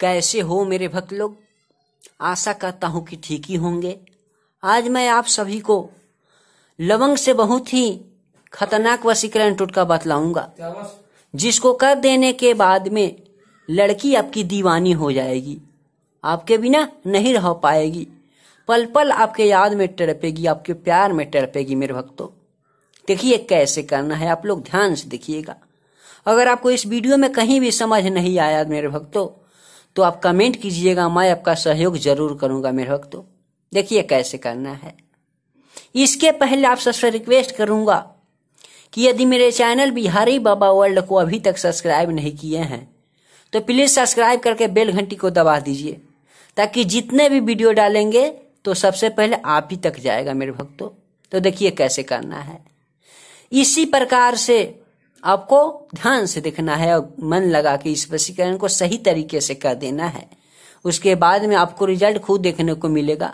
कैसे हो मेरे भक्त लोग आशा करता हूँ कि ठीक ही होंगे आज मैं आप सभी को लवंग से बहुत ही खतरनाक वसीकरण टुटका बतलाऊंगा जिसको कर देने के बाद में लड़की आपकी दीवानी हो जाएगी आपके बिना नहीं रह पाएगी पल पल आपके याद में टड़पेगी आपके प्यार में टड़पेगी मेरे भक्तों देखिए कैसे करना है आप लोग ध्यान से देखिएगा अगर आपको इस वीडियो में कहीं भी समझ नहीं आया मेरे भक्तों तो आप कमेंट कीजिएगा मैं आपका सहयोग जरूर करूंगा मेरे वक्त तो देखिए कैसे करना है इसके पहले आप सबसे रिक्वेस्ट करूंगा कि यदि मेरे चैनल बिहारी बाबा वर्ल्ड को अभी तक सब्सक्राइब नहीं किए हैं तो प्लीज़ सब्सक्राइब करके बेल घंटी को दबा दीजिए ताकि जितने भी वीडियो डालेंगे तो सबसे पहले आप ही तक जाएगा मेरे भक्तों तो देखिए कैसे करना है इसी प्रकार से आपको ध्यान से देखना है और मन लगा के इस वशीकरण को सही तरीके से कर देना है उसके बाद में आपको रिजल्ट खुद देखने को मिलेगा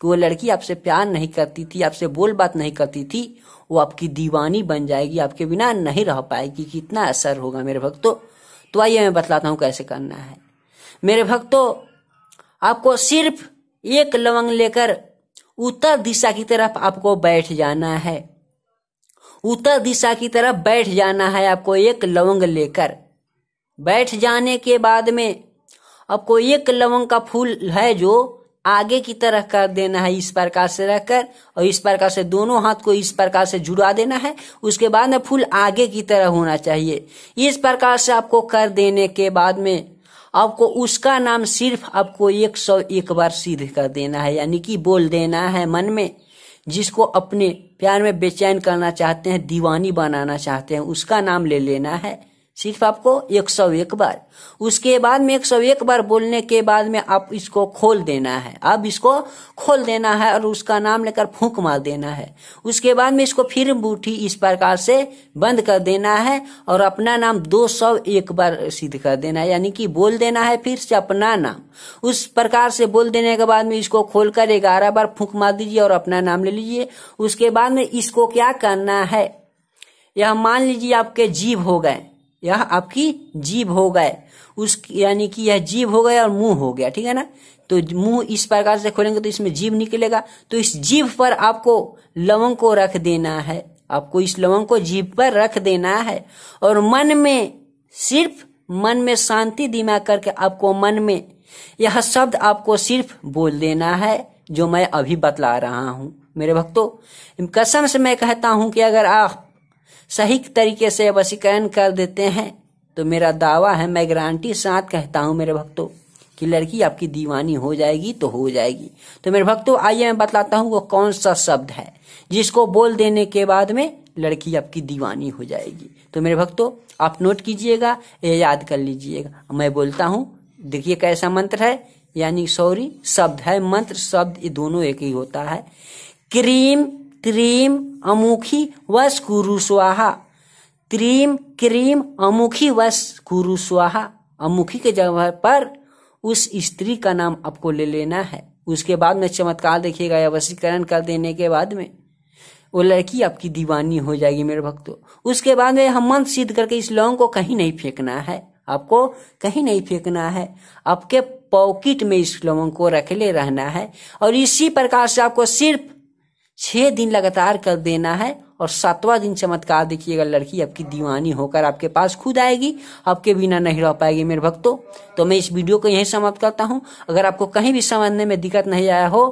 कि वो लड़की आपसे प्यार नहीं करती थी आपसे बोल बात नहीं करती थी वो आपकी दीवानी बन जाएगी आपके बिना नहीं रह पाएगी कितना असर होगा मेरे भक्तों तो आइए मैं बतलाता हूँ कैसे करना है मेरे भक्तों आपको सिर्फ एक लवंग लेकर उत्तर दिशा की तरफ आपको बैठ जाना है उत्तर दिशा की तरफ बैठ जाना है आपको एक लवंग लेकर बैठ जाने के बाद में आपको एक लवंग का फूल है जो आगे की तरह कर देना है इस प्रकार से रखकर और इस प्रकार से दोनों हाथ को इस प्रकार से जुड़ा देना है उसके बाद में फूल आगे की तरह होना चाहिए इस प्रकार से आपको कर देने के बाद में आपको उसका नाम सिर्फ आपको एक सौ एक बार सिद्ध कर देना है यानी कि बोल देना है मन में जिसको अपने प्यार में बेचैन करना चाहते हैं दीवानी बनाना चाहते हैं उसका नाम ले लेना है सिर्फ आपको एक सौ एक बार उसके बाद में एक सौ एक बार बोलने के बाद में आप इसको खोल देना है अब इसको खोल देना है और उसका नाम लेकर फूंक मार देना है उसके बाद में इसको फिर बूठी इस प्रकार से बंद कर देना है और अपना नाम दो सौ एक बार सिद्ध कर देना है यानी कि बोल देना है फिर से अपना नाम उस प्रकार से बोल देने के बाद में इसको खोल कर ग्यारह बार फूक मार दीजिए और अपना नाम ले लीजिए उसके बाद में इसको क्या करना है यह मान लीजिए आपके जीव हो गए यह आपकी जीभ हो गए उस यानी कि यह जीभ हो गया और मुंह हो गया ठीक है ना तो मुंह इस प्रकार से खोलेंगे तो इसमें जीभ निकलेगा तो इस जीभ पर आपको लवंग को रख देना है आपको इस लवंग को जीभ पर रख देना है और मन में सिर्फ मन में शांति दिमाग करके आपको मन में यह शब्द आपको सिर्फ बोल देना है जो मैं अभी बतला रहा हूं मेरे भक्तों कसम से मैं कहता हूं कि अगर आप सही तरीके से वसीकरण कर देते हैं तो मेरा दावा है मैं गारंटी साथ कहता हूं मेरे भक्तों कि लड़की आपकी दीवानी हो जाएगी तो हो जाएगी तो मेरे भक्तों आइए मैं बताता हूं वो कौन सा शब्द है जिसको बोल देने के बाद में लड़की आपकी दीवानी हो जाएगी तो मेरे भक्तों आप नोट कीजिएगा ये याद कर लीजिएगा मैं बोलता हूं देखिए कैसा मंत्र है यानी सॉरी शब्द है मंत्र शब्द ये दोनों एक ही होता है क्रीम क्रीम अमुखी वस कुरु स्वाहा क्रीम क्रीम अमुखी वस कुरु स्वाहा अमुखी के जगह पर उस स्त्री का नाम आपको ले लेना है उसके बाद में चमत्कार देखिएगा या वशीकरण कर देने के बाद में वो लड़की आपकी दीवानी हो जाएगी मेरे भक्तों उसके बाद में हम मन सिद्ध करके इस लौंग को कहीं नहीं फेंकना है आपको कहीं नहीं फेंकना है आपके पॉकेट में इस लौंग को रख ले रहना है और इसी प्रकार से आपको सिर्फ छह दिन लगातार कर देना है और सातवां दिन चमत्कार देखिएगा लड़की आपकी दीवानी होकर आपके पास खुद आएगी आपके बिना नहीं रह पाएगी मेरे भक्तों तो मैं इस वीडियो को यहीं समाप्त करता हूँ अगर आपको कहीं भी समझने में दिक्कत नहीं आया हो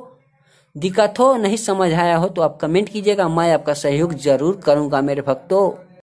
दिक्कत हो नहीं समझ आया हो तो आप कमेंट कीजिएगा मैं आपका सहयोग जरूर करूंगा मेरे भक्तों